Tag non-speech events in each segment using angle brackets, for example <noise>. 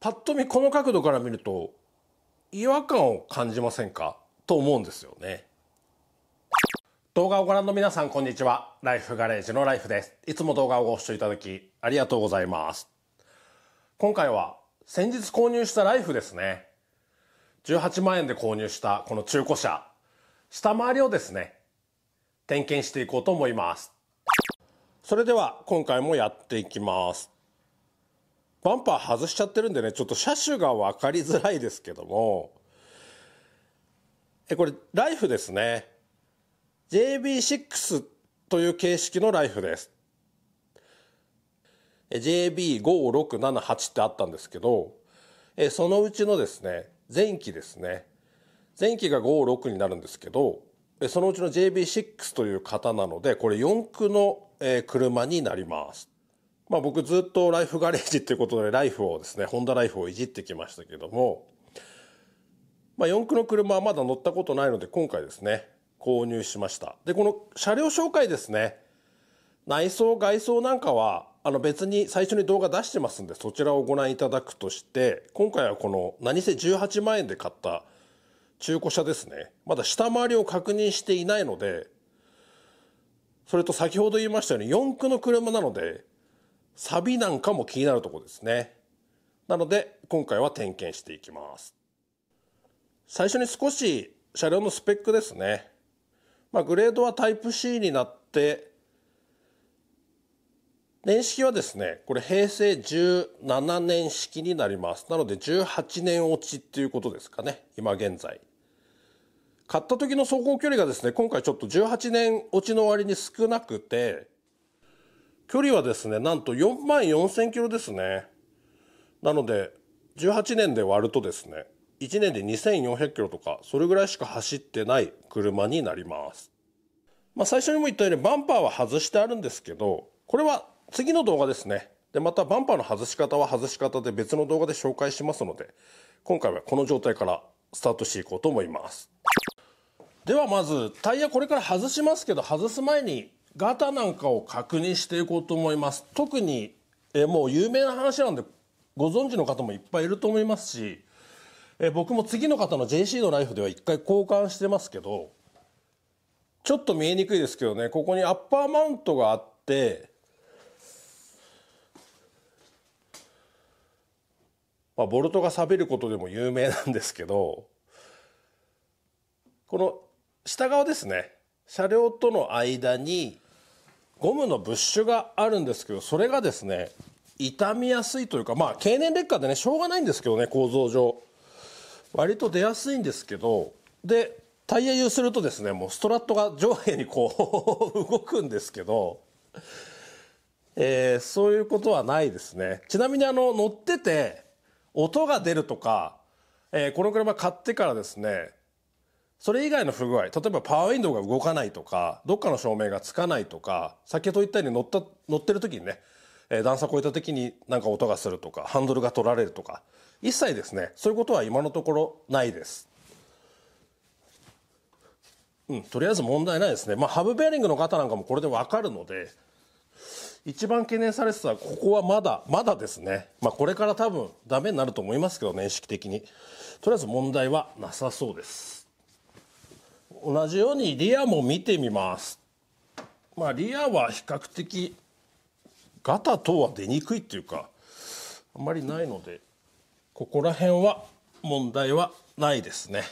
パッと見この角度から見ると違和感を感じませんかと思うんですよね動画をご覧の皆さんこんにちはライフガレージのライフですいつも動画をご視聴いただきありがとうございます今回は先日購入したライフですね18万円で購入したこの中古車下回りをですね点検していこうと思いますそれでは今回もやっていきますバンパー外しちゃってるんでね、ちょっと車種が分かりづらいですけども、え、これ、ライフですね。JB6 という形式のライフです。JB5678 ってあったんですけど、えそのうちのですね、前期ですね。前期が56になるんですけど、そのうちの JB6 という型なので、これ4駆の車になります。まあ僕ずっとライフガレージっていうことでライフをですね、ホンダライフをいじってきましたけども、まあ4駆の車はまだ乗ったことないので今回ですね、購入しました。で、この車両紹介ですね、内装、外装なんかは、あの別に最初に動画出してますんで、そちらをご覧いただくとして、今回はこの何せ18万円で買った中古車ですね。まだ下回りを確認していないので、それと先ほど言いましたように4駆の車なので、サビなんかも気になるとこですね。なので、今回は点検していきます。最初に少し車両のスペックですね。まあ、グレードはタイプ C になって、年式はですね、これ平成17年式になります。なので18年落ちっていうことですかね。今現在。買った時の走行距離がですね、今回ちょっと18年落ちの割に少なくて、距離はですね、なんと4万4000キロですね。なので、18年で割るとですね、1年で2400キロとか、それぐらいしか走ってない車になります。まあ最初にも言ったようにバンパーは外してあるんですけど、これは次の動画ですね。で、またバンパーの外し方は外し方で別の動画で紹介しますので、今回はこの状態からスタートしていこうと思います。ではまず、タイヤこれから外しますけど、外す前にガタなんかを確認していこうと思います。特に、えもう有名な話なんで、ご存知の方もいっぱいいると思いますし、え僕も次の方の JC のライフでは一回交換してますけど、ちょっと見えにくいですけどね、ここにアッパーマウントがあって、まあ、ボルトが錆びることでも有名なんですけど、この下側ですね、車両との間に、ゴムのブッシュがあるんですけどそれがですね傷みやすいというかまあ経年劣化でねしょうがないんですけどね構造上割と出やすいんですけどでタイヤ揺するとですねもうストラットが上下にこう <laughs> 動くんですけど、えー、そういうことはないですねちなみにあの乗ってて音が出るとか、えー、この車買ってからですねそれ以外の不具合、例えばパワーウィンドウが動かないとか、どっかの照明がつかないとか、先ほど言ったように乗った、乗ってる時にね、えー、段差を超えた時になんか音がするとか、ハンドルが取られるとか、一切ですね、そういうことは今のところないです。うん、とりあえず問題ないですね。まあ、ハブベアリングの方なんかもこれでわかるので、一番懸念されてたここはまだ、まだですね。まあ、これから多分ダメになると思いますけどね、意識的に。とりあえず問題はなさそうです。同じようにリアも見てみます。まあ、リアは比較的ガタ等は出にくいっていうかあまりないのでここら辺は問題はないですね。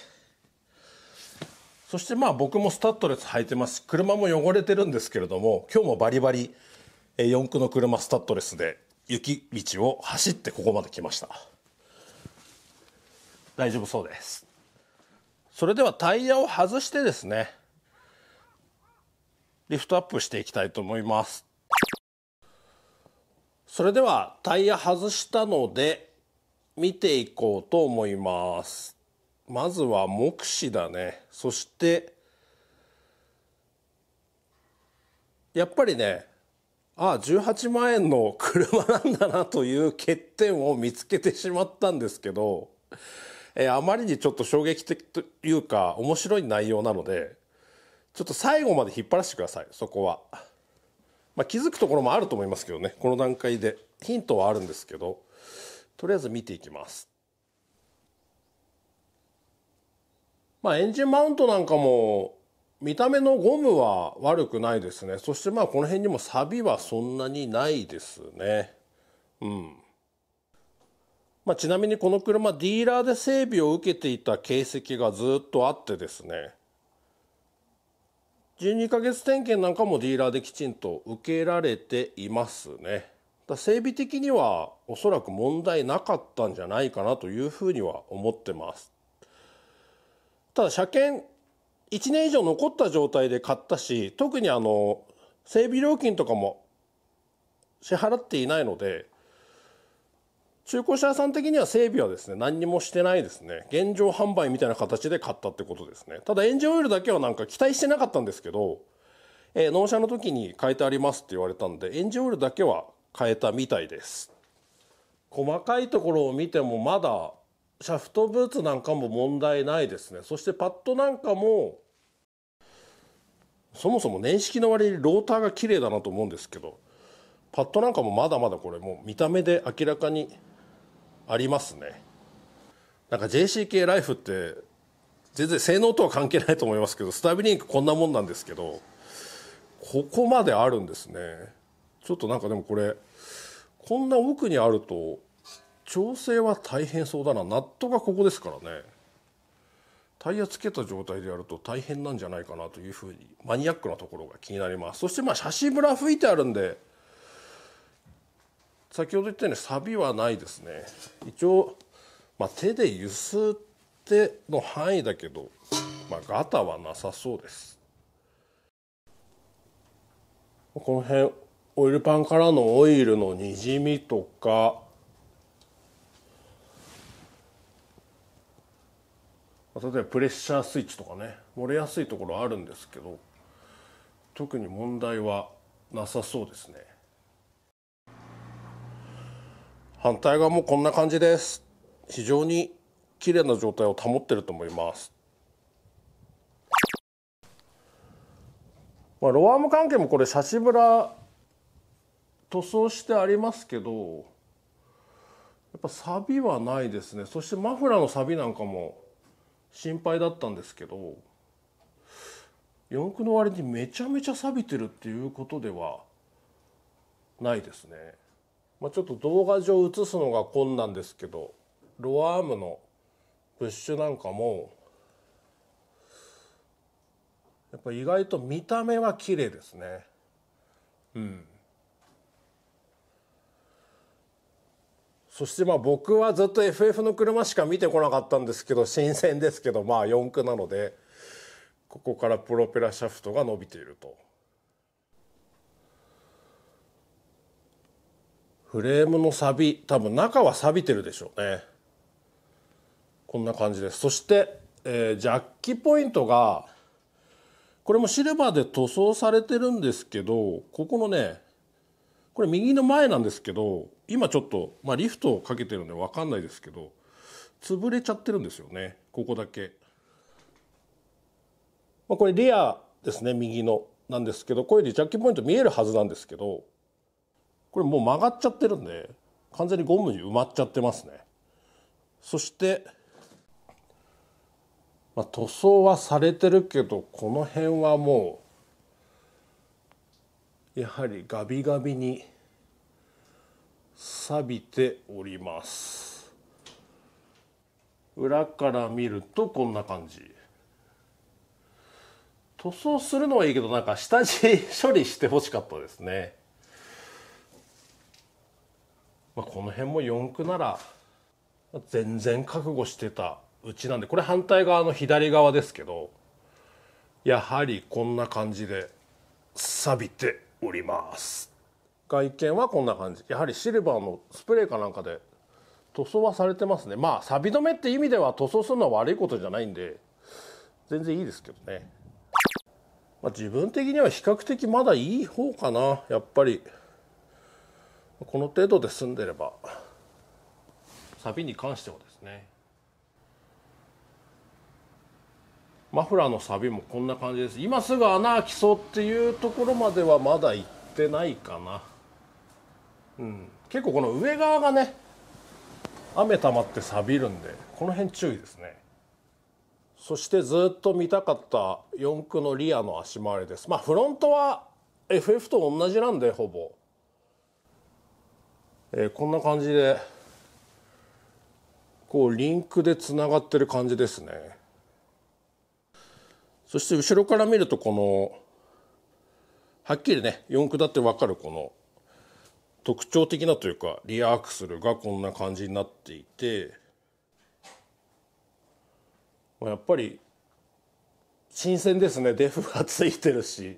そしてまあ僕もスタッドレス履いてます車も汚れてるんですけれども今日もバリバリ四駆の車スタッドレスで雪道を走ってここまで来ました大丈夫そうですそれではタイヤを外してですねリフトアップしていきたいと思いますそれではタイヤ外したので見ていこうと思いますまずは目視だねそしてやっぱりねああ18万円の車なんだなという欠点を見つけてしまったんですけどえー、あまりにちょっと衝撃的というか面白い内容なのでちょっと最後まで引っ張らせてくださいそこは、まあ、気づくところもあると思いますけどねこの段階でヒントはあるんですけどとりあえず見ていきますまあエンジンマウントなんかも見た目のゴムは悪くないですねそしてまあこの辺にもサビはそんなにないですねうんまあ、ちなみにこの車ディーラーで整備を受けていた形跡がずっとあってですね12ヶ月点検なんかもディーラーできちんと受けられていますねだ整備的にはおそらく問題なかったんじゃないかなというふうには思ってますただ車検1年以上残った状態で買ったし特にあの整備料金とかも支払っていないので中古車屋さん的には整備はですね、何にもしてないですね。現状販売みたいな形で買ったってことですね。ただエンジンオイルだけはなんか期待してなかったんですけど、えー、納車の時に変えてありますって言われたんで、エンジンオイルだけは変えたみたいです。細かいところを見てもまだ、シャフトブーツなんかも問題ないですね。そしてパッドなんかも、そもそも年式の割にローターが綺麗だなと思うんですけど、パッドなんかもまだまだこれもう見た目で明らかにありますねなんか JCK ライフって全然性能とは関係ないと思いますけどスタビリンクこんなもんなんですけどここまであるんですねちょっとなんかでもこれこんな奥にあると調整は大変そうだなナットがここですからねタイヤつけた状態でやると大変なんじゃないかなというふうにマニアックなところが気になりますそしてまあ写真ブラ吹いてあるんで先ほど言ったようにサビはないですね一応、まあ、手で揺すっての範囲だけど、まあ、ガタはなさそうですこの辺オイルパンからのオイルのにじみとか例えばプレッシャースイッチとかね漏れやすいところあるんですけど特に問題はなさそうですね。反対側もこんな感じです非常に綺麗な状態を保ってると思います、まあ、ロアーム関係もこれシャシブラ塗装してありますけどやっぱサビはないですねそしてマフラーのサビなんかも心配だったんですけど四駆の割にめちゃめちゃ錆びてるっていうことではないですね。まあ、ちょっと動画上映すのが困難ですけどロアームのブッシュなんかもやっぱ意外と見た目は綺麗ですねうんそしてまあ僕はずっと FF の車しか見てこなかったんですけど新鮮ですけどまあ4駆なのでここからプロペラシャフトが伸びていると。フレームのサビ多分中は錆びてるでしょうねこんな感じですそして、えー、ジャッキポイントがこれもシルバーで塗装されてるんですけどここのねこれ右の前なんですけど今ちょっと、まあ、リフトをかけてるんで分かんないですけど潰れちゃってるんですよねここだけ、まあ、これリアですね右のなんですけどこれでジャッキポイント見えるはずなんですけどこれもう曲がっちゃってるんで完全にゴムに埋まっちゃってますねそして、まあ、塗装はされてるけどこの辺はもうやはりガビガビに錆びております裏から見るとこんな感じ塗装するのはいいけどなんか下地処理してほしかったですねまあ、この辺も4駆なら全然覚悟してたうちなんでこれ反対側の左側ですけどやはりこんな感じで錆びております外見はこんな感じやはりシルバーのスプレーかなんかで塗装はされてますねまあ錆止めって意味では塗装するのは悪いことじゃないんで全然いいですけどね、まあ、自分的には比較的まだいい方かなやっぱりこの程度で済んでればサビに関してはですねマフラーのサビもこんな感じです今すぐ穴開きそうっていうところまではまだ行ってないかなうん結構この上側がね雨溜まって錆びるんでこの辺注意ですねそしてずっと見たかった四駆のリアの足回りですまあフロントは FF と同じなんでほぼえー、こんな感じでこうリンクでつながってる感じですねそして後ろから見るとこのはっきりね四駆だって分かるこの特徴的なというかリアアクセルがこんな感じになっていてやっぱり新鮮ですねデフがついてるし。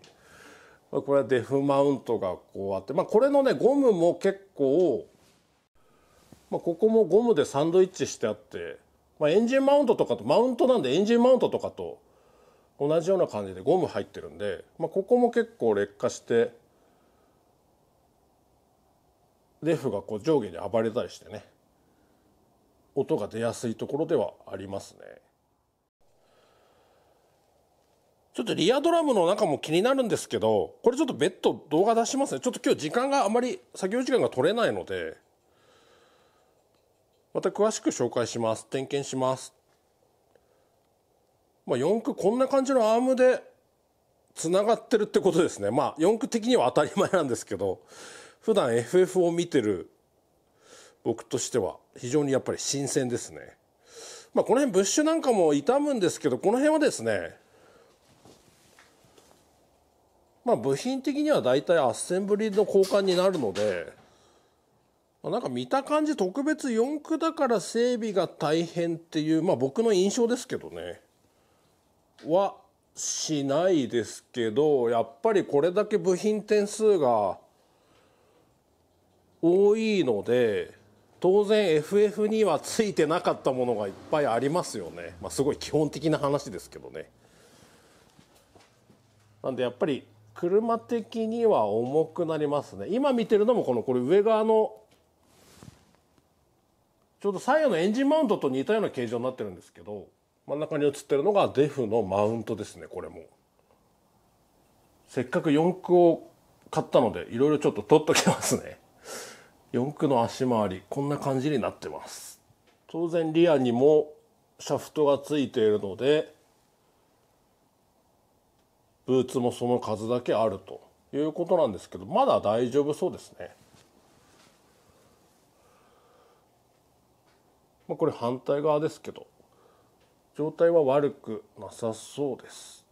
これはデフマウントがこうあって、まあ、これのねゴムも結構、まあ、ここもゴムでサンドイッチしてあって、まあ、エンジンマウントとかとマウントなんでエンジンマウントとかと同じような感じでゴム入ってるんで、まあ、ここも結構劣化してデフがこう上下に暴れたりしてね音が出やすいところではありますね。ちょっとリアドラムの中も気になるんですけど、これちょっと別途動画出しますね。ちょっと今日時間があまり、作業時間が取れないので、また詳しく紹介します。点検します。まあ、4区こんな感じのアームで繋がってるってことですね。まあ、4区的には当たり前なんですけど、普段 FF を見てる僕としては非常にやっぱり新鮮ですね。まあ、この辺ブッシュなんかも傷むんですけど、この辺はですね、まあ、部品的には大体アッセンブリの交換になるので、まあ、なんか見た感じ特別4駆だから整備が大変っていう、まあ、僕の印象ですけどねはしないですけどやっぱりこれだけ部品点数が多いので当然 FF にはついてなかったものがいっぱいありますよね、まあ、すごい基本的な話ですけどね。なんでやっぱり車的には重くなりますね今見てるのもこのこれ上側のちょうど左右のエンジンマウントと似たような形状になってるんですけど真ん中に写ってるのがデフのマウントですねこれもせっかく四駆を買ったのでいろいろちょっと取っときますね四駆の足回りこんな感じになってます当然リアにもシャフトがついているのでブーツもその数だけあるということなんですけどまだ大丈夫そうですね。まあ、これ反対側ですけど状態は悪くなさそうです。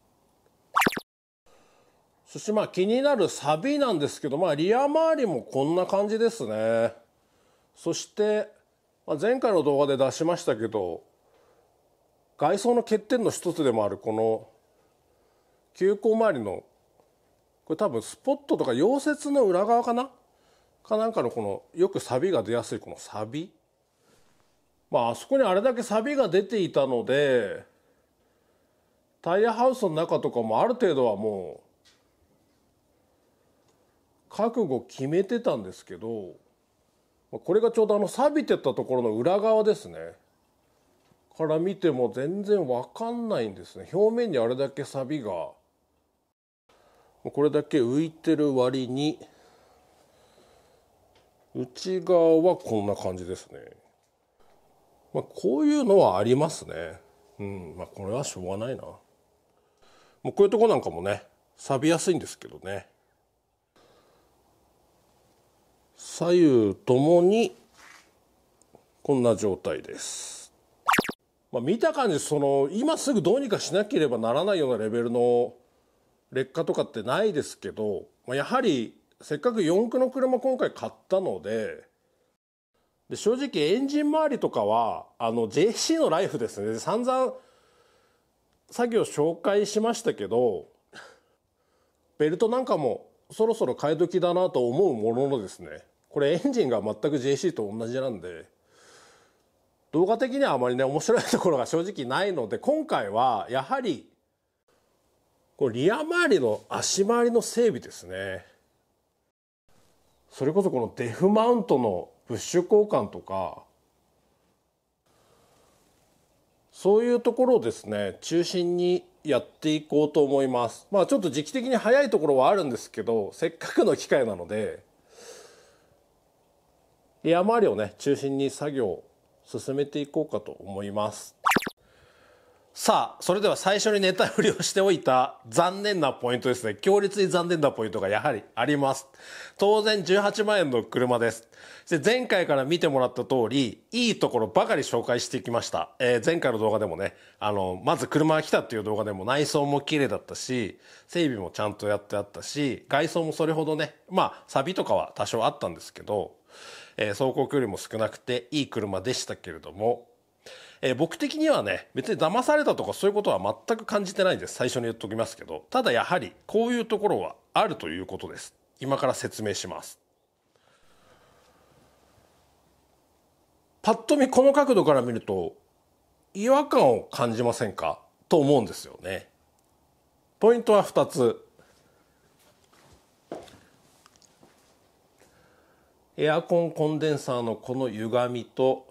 そしてまあ気になるサビなんですけど、まあリア周りもこんな感じですね。そして、ま前回の動画で出しましたけど、外装の欠点の一つでもあるこの急行周りのこれ多分スポットとか溶接の裏側かなかなんかのこのよくサビが出やすいこのサビまああそこにあれだけサビが出ていたのでタイヤハウスの中とかもある程度はもう覚悟決めてたんですけどこれがちょうどあの錆びてたところの裏側ですねから見ても全然わかんないんですね表面にあれだけ錆がこれだけ浮いてる割に内側はこんな感じですね。まあ、こういうのはありますね。うん。まあ、これはしょうがないな。もうこういうとこなんかもね、錆びやすいんですけどね。左右ともに、こんな状態です。まあ、見た感じ、その、今すぐどうにかしなければならないようなレベルの劣化とかってないですけど、まあ、やはりせっかく四駆の車今回買ったので、で正直エンジン周りとかは、あの JC のライフですね。散々作業紹介しましたけど、ベルトなんかもそろそろ買い時だなと思うもののですね、これエンジンが全く JC と同じなんで、動画的にはあまりね、面白いところが正直ないので、今回はやはりこれリア周りの足回りの整備ですねそれこそこのデフマウントのブッシュ交換とかそういうところをですね中心にやっていこうと思いますまあちょっと時期的に早いところはあるんですけどせっかくの機会なのでリア周りをね中心に作業を進めていこうかと思いますさあ、それでは最初にネタ振りをしておいた残念なポイントですね。強烈に残念なポイントがやはりあります。当然18万円の車です。で前回から見てもらった通り、いいところばかり紹介してきました。えー、前回の動画でもね、あの、まず車が来たっていう動画でも内装も綺麗だったし、整備もちゃんとやってあったし、外装もそれほどね、まあ、サビとかは多少あったんですけど、えー、走行距離も少なくていい車でしたけれども、えー、僕的にはね、別に騙されたとかそういうことは全く感じてないんです。最初に言っときますけど。ただやはり、こういうところはあるということです。今から説明します。パッと見この角度から見ると、違和感を感じませんかと思うんですよね。ポイントは2つ。エアコンコンデンサーのこの歪みと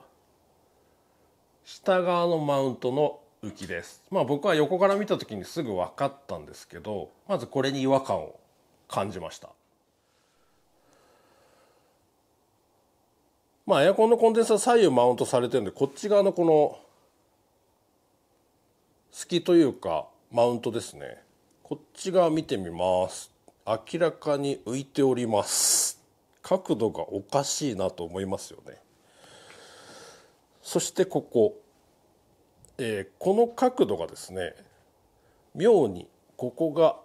下側のマウントの浮きです。まあ僕は横から見た時にすぐ分かったんですけど、まずこれに違和感を感じました。まあエアコンのコンデンサー左右マウントされてるんで、こっち側のこの隙というかマウントですね。こっち側見てみます。明らかに浮いております。角度がおかしいなと思いますよね。そしてここ、えー、この角度がですね妙にここが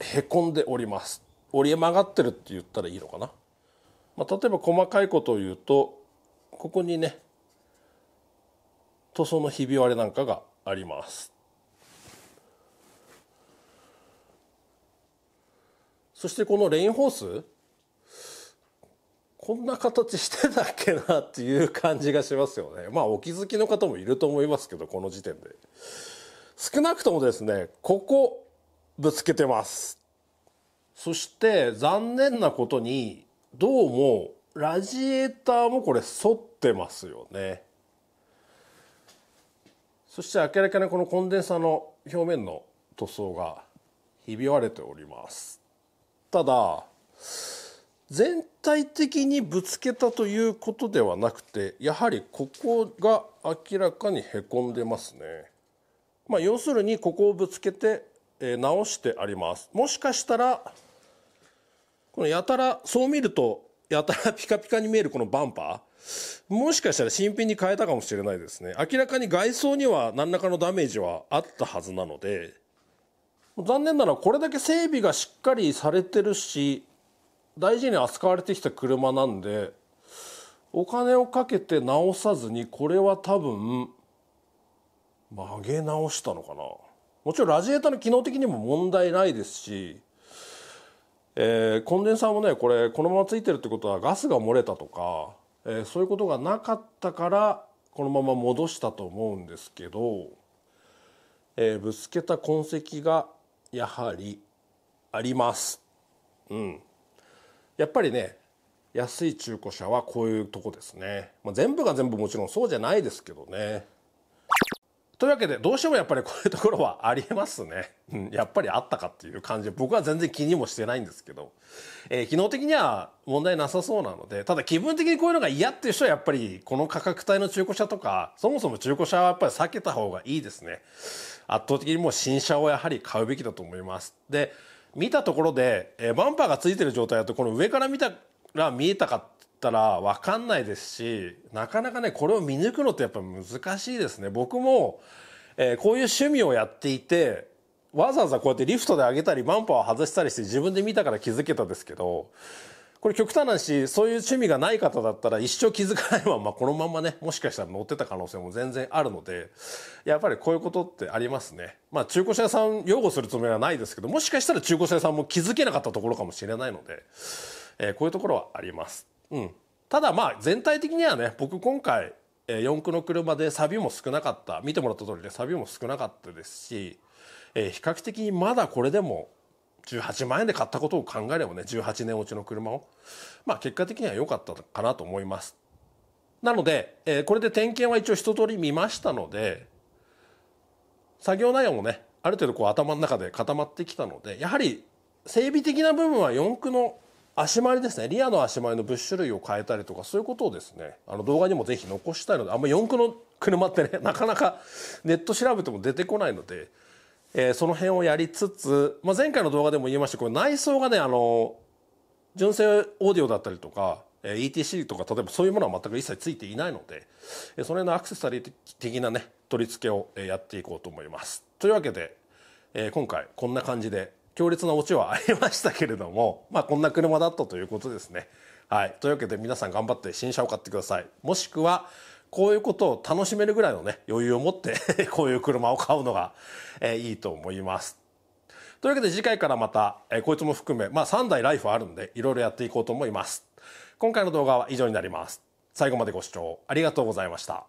へこんでおります折り曲がってるって言ったらいいのかな、まあ、例えば細かいことを言うとここにね塗装のひび割れなんかがありますそしてこのレインホースこんな形してたっけなっていう感じがしますよね。まあお気づきの方もいると思いますけど、この時点で。少なくともですね、ここぶつけてます。そして残念なことに、どうもラジエーターもこれ反ってますよね。そして明らかにこのコンデンサーの表面の塗装がひび割れております。ただ、体的にぶつけたということではなくてやはりここが明らかにへこんでますね。まあ、要するにここをぶつけて、えー、直してあります。もしかしたらこのやたらそう見るとやたら <laughs> ピカピカに見えるこのバンパーもしかしたら新品に変えたかもしれないですね明らかに外装には何らかのダメージはあったはずなので残念なのはこれだけ整備がしっかりされてるし大事に扱われてきた車なんでお金をかけて直さずにこれは多分曲げ直したのかなもちろんラジエーターの機能的にも問題ないですし、えー、コンデンサーもねこれこのままついてるってことはガスが漏れたとか、えー、そういうことがなかったからこのまま戻したと思うんですけど、えー、ぶつけた痕跡がやはりあります。うんやっぱりね安い中古車はこういうとこですね、まあ、全部が全部もちろんそうじゃないですけどねというわけでどうしてもやっぱりこういうところはありえますね、うん、やっぱりあったかっていう感じで僕は全然気にもしてないんですけど、えー、機能的には問題なさそうなのでただ気分的にこういうのが嫌っていう人はやっぱりこの価格帯の中古車とかそもそも中古車はやっぱり避けた方がいいですね圧倒的にもう新車をやはり買うべきだと思いますで見たところで、えー、バンパーがついてる状態だとこの上から見たら見えたかったら分かんないですしなかなかねこれを見抜くのってやっぱ難しいですね。僕も、えー、こういう趣味をやっていてわざわざこうやってリフトで上げたりバンパーを外したりして自分で見たから気づけたですけどこれ極端な話、そういう趣味がない方だったら一生気づかないままこのままね、もしかしたら乗ってた可能性も全然あるので、やっぱりこういうことってありますね。まあ中古車屋さん擁護するつもりはないですけど、もしかしたら中古車屋さんも気づけなかったところかもしれないので、えー、こういうところはあります。うん。ただまあ全体的にはね、僕今回、えー、4駆の車でサビも少なかった。見てもらった通りで、サビも少なかったですし、えー、比較的まだこれでも18万円で買ったことを考えればね、18年落ちの車を。まあ結果的には良かったかなと思います。なので、えー、これで点検は一応一通り見ましたので、作業内容もね、ある程度こう頭の中で固まってきたので、やはり整備的な部分は四駆の足回りですね、リアの足回りの物種類を変えたりとか、そういうことをですね、あの動画にもぜひ残したいので、あんま四駆の車ってね、なかなかネット調べても出てこないので、えー、その辺をやりつつ、まあ、前回の動画でも言いましたこど、内装がね、あの、純正オーディオだったりとか、え ETC とか、例えばそういうものは全く一切ついていないので、えその辺のアクセサリー的なね、取り付けをやっていこうと思います。というわけで、え今回こんな感じで、強烈なオチはありましたけれども、まあ、こんな車だったということですね。はい。というわけで皆さん頑張って新車を買ってください。もしくは、こういうことを楽しめるぐらいのね、余裕を持って <laughs> こういう車を買うのが、えいいと思います。というわけで次回からまた、えこいつも含め、まあ3台ライフあるんで、いろいろやっていこうと思います。今回の動画は以上になります。最後までご視聴ありがとうございました。